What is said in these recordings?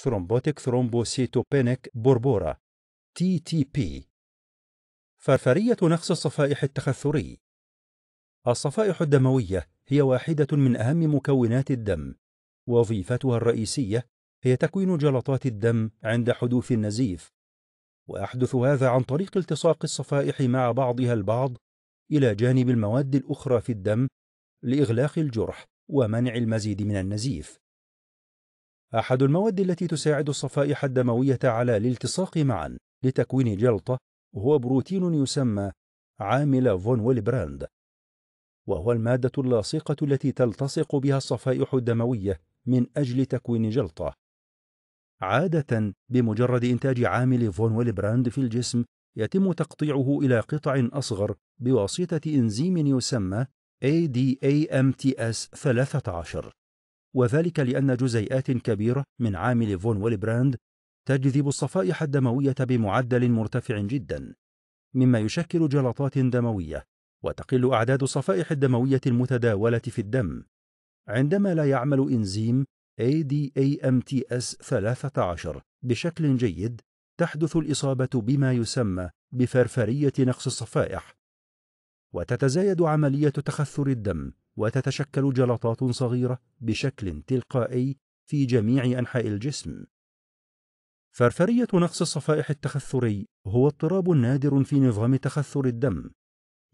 ثرومبوتيك ثرومبوسيتوبينيك بوربورا تي تي بي فرفرية نقص الصفائح التخثري الصفائح الدموية هي واحدة من أهم مكونات الدم وظيفتها الرئيسية هي تكوين جلطات الدم عند حدوث النزيف ويحدث هذا عن طريق التصاق الصفائح مع بعضها البعض إلى جانب المواد الأخرى في الدم لإغلاق الجرح ومنع المزيد من النزيف أحد المواد التي تساعد الصفائح الدموية على الالتصاق معا لتكوين جلطة هو بروتين يسمى عامل فون ويلبراند وهو المادة اللاصقة التي تلتصق بها الصفائح الدموية من أجل تكوين جلطة عادة بمجرد إنتاج عامل فون ويلبراند في الجسم يتم تقطيعه إلى قطع أصغر بواسطة إنزيم يسمى ADAMTS 13 وذلك لأن جزيئات كبيرة من عامل فون ويلبراند تجذب الصفائح الدموية بمعدل مرتفع جدا مما يشكل جلطات دموية وتقل أعداد الصفائح الدموية المتداولة في الدم عندما لا يعمل إنزيم ADAMTS13 بشكل جيد تحدث الإصابة بما يسمى بفرفرية نقص الصفائح وتتزايد عملية تخثر الدم وتتشكل جلطات صغيرة بشكل تلقائي في جميع أنحاء الجسم. فرفرية نقص الصفائح التخثري هو اضطراب نادر في نظام تخثر الدم،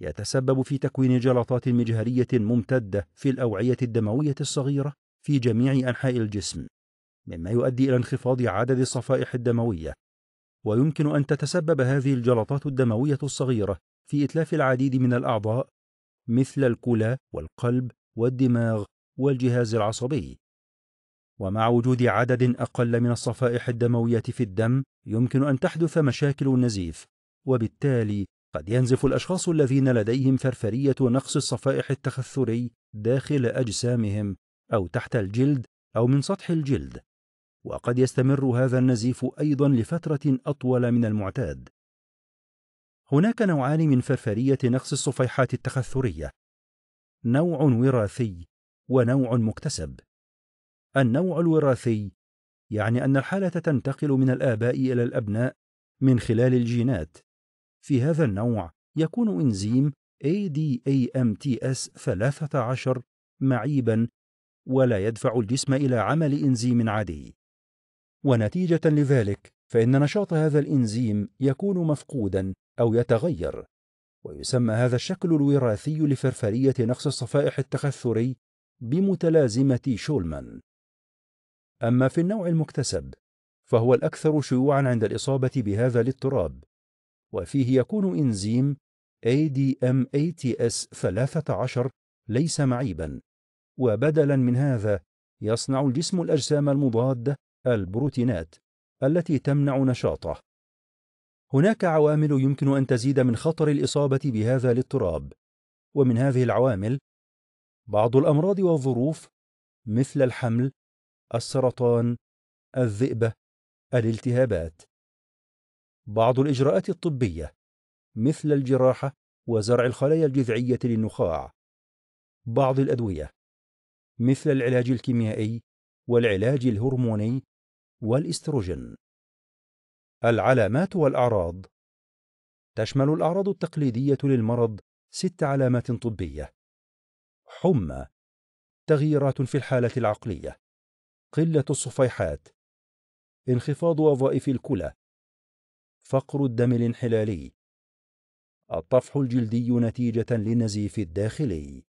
يتسبب في تكوين جلطات مجهرية ممتدة في الأوعية الدموية الصغيرة في جميع أنحاء الجسم، مما يؤدي إلى انخفاض عدد الصفائح الدموية، ويمكن أن تتسبب هذه الجلطات الدموية الصغيرة في إتلاف العديد من الأعضاء مثل الكلى والقلب والدماغ والجهاز العصبي ومع وجود عدد أقل من الصفائح الدموية في الدم يمكن أن تحدث مشاكل النزيف وبالتالي قد ينزف الأشخاص الذين لديهم فرفرية نقص الصفائح التخثري داخل أجسامهم أو تحت الجلد أو من سطح الجلد وقد يستمر هذا النزيف أيضا لفترة أطول من المعتاد هناك نوعان من فرفرية نقص الصفيحات التخثرية نوع وراثي ونوع مكتسب النوع الوراثي يعني أن الحالة تنتقل من الآباء إلى الأبناء من خلال الجينات في هذا النوع يكون إنزيم ADAMTS 13 معيبا ولا يدفع الجسم إلى عمل إنزيم عادي ونتيجة لذلك فإن نشاط هذا الإنزيم يكون مفقودا أو يتغير ويسمى هذا الشكل الوراثي لفرفرية نقص الصفائح التخثري بمتلازمة شولمان أما في النوع المكتسب فهو الأكثر شيوعا عند الإصابة بهذا الاضطراب وفيه يكون إنزيم ADMATS 13 ليس معيبا وبدلا من هذا يصنع الجسم الأجسام المضادة البروتينات التي تمنع نشاطه هناك عوامل يمكن أن تزيد من خطر الإصابة بهذا الاضطراب ومن هذه العوامل بعض الأمراض والظروف مثل الحمل السرطان الذئبة الالتهابات بعض الإجراءات الطبية مثل الجراحة وزرع الخلايا الجذعية للنخاع بعض الأدوية مثل العلاج الكيميائي والعلاج الهرموني والاستروجين العلامات والأعراض تشمل الأعراض التقليدية للمرض ست علامات طبية حمى تغييرات في الحالة العقلية قلة الصفيحات انخفاض وظائف الكلى فقر الدم الانحلالي الطفح الجلدي نتيجة للنزيف الداخلي